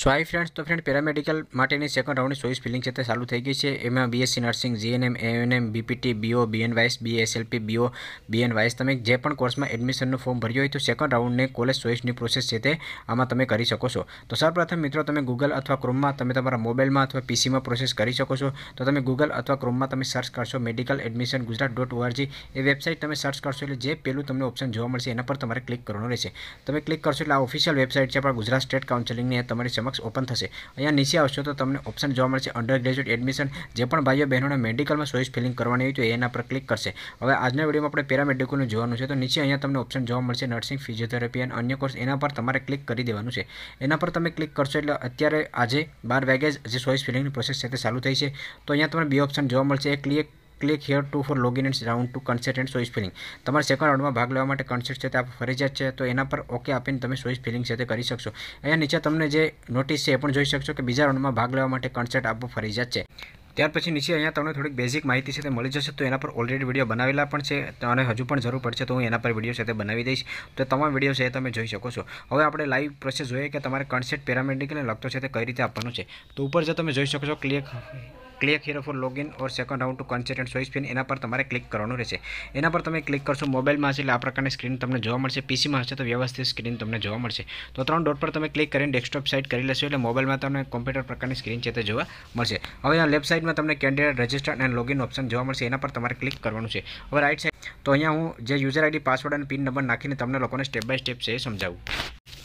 સો hi friends તો friend paramedical માટેની second રાઉન્ડની ચોઈસ ફિલિંગ છે તે ચાલુ થઈ ગઈ છે એમાં BSc nursing GNM ANM BPT BO BN wise BSLP BO BN wise તમે જે પણ કોર્સમાં એડમિશનનું ફોર્મ ભર્યું હોય તો સેકન્ડ રાઉન્ડને કોલેજ ચોઈસની પ્રોસેસ છે તે આમાં તમે કરી શકો છો તો સૌપ્રથમ મિત્રો તમે ગૂગલ અથવા ક્રોમમાં તમે તમારા મોબાઈલમાં અથવા પીસીમાં પ્રોસેસ કરી શકો છો તો તમે ગૂગલ અથવા ક્રોમમાં તમે સર્ચ કરશો medical admission Gujarat dot ORG એ વેબસાઇટ તમે સર્ચ કરશો એટલે જે પેલું તમને ઓપ્શન જોવા મળશે એના પર તમારે ક્લિક કરવાનું રહેશે તમે ક્લિક કરશો એટલે આ ઓફિશિયલ વેબસાઇટ છે પણ ગુજરાત સ્ટેટ કાઉન્સિલિંગની તમારી સમજ ઓપન થશે અયા નીચે આવશો તો તમને ઓપ્શન જોવા મળશે અન્ડર ડેઝર્ટ એડમિશન જે પણ ભાઈઓ બહેનોને મેડિકલ માં સોયસ ફિલિંગ કરવાની હોય તો એના પર ક્લિક કરશે હવે આજના વિડીયોમાં આપણે પેરામેડિકલ નું જોવાનું છે તો નીચે અહીંયા તમને ઓપ્શન જોવા મળશે નર્સિંગ ફિઝિયોથેરાપી અને અન્ય કોર્સ એના પર તમારે ક્લિક કરી દેવાનું છે એના પર તમે ક્લિક કરશો એટલે અત્યારે આજે 12 વેગેજ આજે સોયસ ફિલિંગની process ચાલે ચાલુ થઈ છે તો અહીંયા તમને બે ઓપ્શન જોવા મળશે એક click click here to for login and round two consent and choice filling તમારે સેકન્ડ રાઉન્ડમાં ભાગ લેવા માટે કન્સેટ છે તે આપ ફરજિયાત છે તો એના પર ઓકે આપીને તમે સોઈસ ફિલિંગ છે તે કરી શકશો અહીંયા નીચે તમને જે નોટિસ છે એ પણ જોઈ શકશો કે બીજા રાઉન્ડમાં ભાગ લેવા માટે કન્સેટ આપવું ફરજિયાત છે ત્યાર પછી નીચે અહીંયા તમને થોડીક બેઝિક માહિતી છે તે મળી જશે તો એના પર ઓલરેડી વિડીયો બનાવેલા પણ છે અને હજુ પણ જરૂર પડશે તો હું એના પર વિડીયો છે તે બનાવી દઈશ તો તમામ વિડીયો છે એ તમે જોઈ શકો છો હવે આપણે લાઈવ પ્રોસેસ જોઈએ કે તમારે કન્સેપ્ટ પેરામેડિકને લગતો છે તે કઈ રીતે આપવાનું છે તો ઉપર જે તમે જોઈ શકો છો click click here for login or second round two consent and choice pin એના પર તમારે ક્લિક કરવાનું રહેશે એના પર તમે ક્લિક કરશો મોબાઈલમાં હશે એટલે આ પ્રકારની સ્ક્રીન તમને જોવા મળશે પીસીમાં હશે તો વ્યવસ્થિત સ્ક્રીન તમને જોવા મળશે તો ત્રણ ડોટ પર તમે ક્લિક કરીને ડેસ્કટોપ સાઇટ કરી લેશો એટલે મોબાઈલમાં તમને કોમ્પ્યુટર પ્રકારની સ્ક્રીન છે તે જોવા મળશે હવે અહીંયા લેફ્ટ સાઇડમાં તમને candidate register and login option જોવા મળશે એના પર તમારે ક્લિક કરવાનું છે હવે રાઇટ સાઇડ તો અહીંયા હું જે યુઝર આઈડી પાસવર્ડ અને પિન નંબર નાખીને તમને લોકોને સ્ટેપ બાય સ્ટેપ છે એ સમજાવું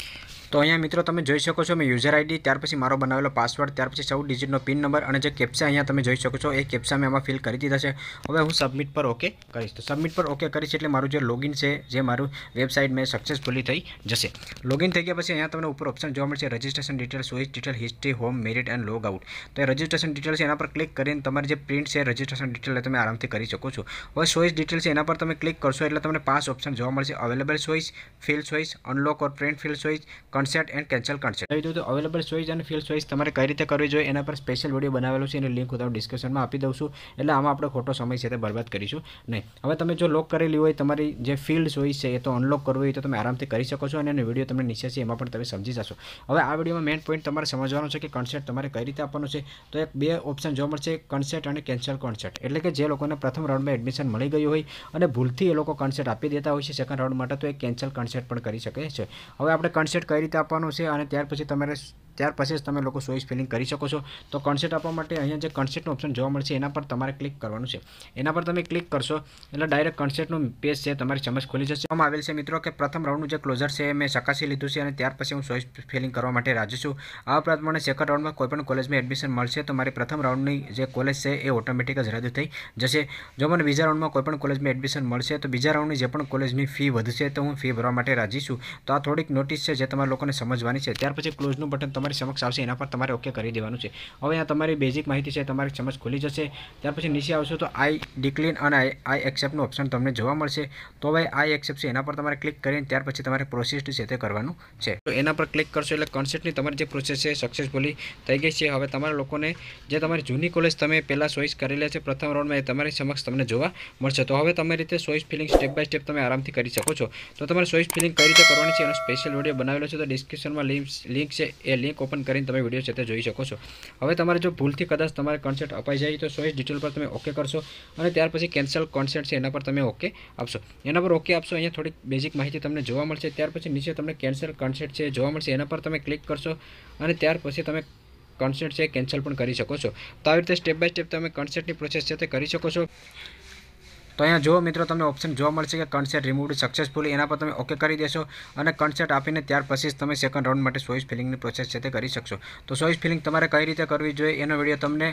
તો અહીંયા મિત્રો તમે જોઈ શકો છો મે યુઝર આઈડી ત્યાર પછી મારું બનાવેલું પાસવર્ડ ત્યાર પછી 14 ડિજિટનો પિન નંબર અને જે કેપ્ચા અહીંયા તમે જોઈ શકો છો એ કેપ્ચા મે આમાં ફિલ કરી દીધા છે હવે હું સબમિટ પર ઓકે કરીશ તો સબમિટ પર ઓકે કરીશ એટલે મારું જે લોગિન છે જે મારું વેબસાઈટ મે સક્સેસફુલી થઈ જશે લોગિન થઈ ગયા પછી અહીંયા તમને ઉપર ઓપ્શન જોવા મળશે registration details choice detail history home merit and logout તો એ રજીસ્ટ્રેશન ડિટેલ્સ એના પર ક્લિક કરીને તમારી જે પ્રિન્ટ છે રજીસ્ટ્રેશન ડિટેલ તમે આરામથી કરી શકો છો હવે શોઈઝ ડિટેલ્સ એના પર તમે ક્લિક કરશો એટલે તમને પાંચ ઓપ્શન જોવા મળશે available choice fill choice unlock or print fill choice consent and cancel consent એટલે તો अवेलेबल ચોઈસ અને ફિલ્ડ ચોઈસ તમારે કઈ રીતે કરવી જોઈએ તેના પર સ્પેશિયલ વિડિયો બનાવેલો છે અને લિંક હું તો ડિસ્કશનમાં આપી દઉં છું એટલે આમાં આપણે ખોટો સમય છેતે બરબાદ કરીશું નહીં હવે તમે જો લોક કરેલી હોય તમારી જે ફિલ્ડ્સ હોય છે એ તો અનલોક કરી હોય તો તમે આરામથી કરી શકો છો અને એનો વિડિયો તમને નીચે છે એમાં પણ તમે સમજી જશો હવે આ વિડિયોમાં મેઈન પોઈન્ટ તમારે સમજવાનો છે કે કન્સેટ તમારે કઈ રીતે આપવાનો છે તો એક બે ઓપ્શન જોવા મળશે કન્સેટ અને કેન્સલ કન્સેટ એટલે કે જે લોકોને પ્રથમ રાઉન્ડમાં એડમિશન મળી ગયું હોય અને ભૂલથી એ લોકો કન્સેટ આપી દેતા હોય છે સેકન્ડ રાઉન્ડ માટે તો એ કેન્સલ કન્સેટ પણ કરી શકે છે હવે આપણે કન્સેટ કરી આપવાનું છે અને ત્યાર પછી તમારે ત્યાર પછી તમે લોકો સોઇસ ફિલિંગ કરી શકો છો તો કન્સેટ અપવા માટે અહીંયા જે કન્સેટ નો ઓપ્શન જોવા મળશે એના પર તમારે ક્લિક કરવાનું છે એના પર તમે ક્લિક કરશો એટલે ડાયરેક્ટ કન્સેટ નો પેજ છે તમારી સામે ખુલી જશે હું માવેલ છે મિત્રો કે પ્રથમ રાઉન્ડ નું જે ક્લોઝર છે મેં સકાસી લીધું છે અને ત્યાર પછી હું સોઇસ ફિલિંગ કરવા માટે રાજી છું આ પ્રાથમિક ને સેકન્ડ રાઉન્ડ માં કોઈ પણ કોલેજ માં એડમિશન મળશે તો મારી પ્રથમ રાઉન્ડ ની જે કોલેજ છે એ ઓટોમેટિક જરા દે થઈ જોસે જો મને બીજા રાઉન્ડ માં કોઈ પણ કોલેજ માં એડમિશન મળશે તો બીજા રાઉન્ડ ની જે પણ કોલેજ ની ફી વધશે તો હું ફી ભરવા માટે રાજી છું તો આ થોડીક નોટિસ છે જે તમારે લોકો ને સમજવાની છે ત્યાર પછી ક્લોઝ નો બટન મારી સમક્ષ આવશે એના પર તમારે ઓકે કરી દેવાનું છે હવે આ તમારી બેઝિક માહિતી છે તમારી સમક્ષ ખુલી જશે ત્યાર પછી નીચે આવશો તો આ ડિક્લીન અને આ એક્સેપ્ટ નો ઓપ્શન તમને જોવા મળશે તો ભાઈ આ એક્સેપ્ટ છે એના પર તમારે ક્લિક કરીને ત્યાર પછી તમારે પ્રોસેસ ટુ ચેતે કરવાનું છે તો એના પર ક્લિક કરશો એટલે કન્સેટની તમારી જે પ્રોસેસ છે સક્સેસફુલી થઈ ગઈ છે હવે તમારે લોકોને જે તમારી જુની કોલેજ તમે પેલા સૉઇસ કરી લે છે પ્રથમ રાઉન્ડમાં એ તમારી સમક્ષ તમને જોવા મળશે તો હવે તમે રીતે choice filling step by step તમે આરામથી કરી શકો છો તો તમારે સૉઇસ ફિલિંગ કેવી રીતે કરવાની છે એનો સ્પેશિયલ વિડીયો બનાવેલો છે તો ડિસ્ક્રિપ્શનમાં લિંક છે એ ઓપન કરીને તમે વિડીયો જેતે જોઈ શકો છો હવે તમારે જો ભૂલથી કდას તમારે કન્સર્ટ અપાઈ જાય તો સોઈસ ડિટેલ પર તમે ઓકે કરશો અને ત્યાર પછી કેન્સલ કન્સર્ટ છે એના પર તમે ઓકે આપશો એના પર ઓકે આપશો અહીંયા થોડી બેઝિક માહિતી તમને જોવા મળશે ત્યાર પછી નીચે તમને કેન્સલ કન્સર્ટ છે જોવા મળશે એના પર તમે ક્લિક કરશો અને ત્યાર પછી તમે કન્સર્ટ છે કેન્સલ પણ કરી શકો છો તો આ રીતે સ્ટેપ બાય સ્ટેપ તમે કન્સર્ટની પ્રોસેસ જેતે કરી શકો છો તો અહીંયા જોઓ મિત્રો તમને ઓપ્શન જોવા મળશે કે કન્સેટ રીમુવડ સક્સેસફુલી એના પછી તમે ઓકે કરી દેજો અને કન્સેટ આપીને ત્યાર પછી તમે સેકન્ડ રાઉન્ડ માટે ચોઇસ ફિલિંગની પ્રોસેસ જે તે કરી શકશો તો ચોઇસ ફિલિંગ તમારે કઈ રીતે કરવી જોઈએ એનો વિડિયો તમને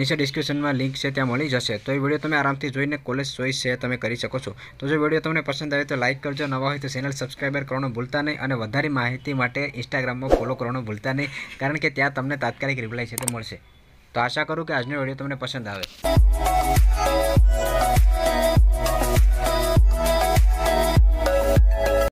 નીચે ડિસ્ક્રિપ્શનમાં લિંક છે ત્યાં મળી જશે તો આ વિડિયો તમે આરામથી જોઈને કોલેજ ચોઇસ જે તમે કરી શકો છો તો જો વિડિયો તમને પસંદ આવે તો લાઈક કરજો નવો હોય તો ચેનલ સબસ્ક્રાઇબર કરવાનું ભૂલતા નહીં અને વધારાની માહિતી માટે Instagram માં ફોલો કરવાનું ભૂલતા નહીં કારણ કે ત્યાં તમને તાત્કાલિક રિપ્લાય જે તે મળશે તો આશા કરું કે આજનો વિડિયો તમને પસંદ આવે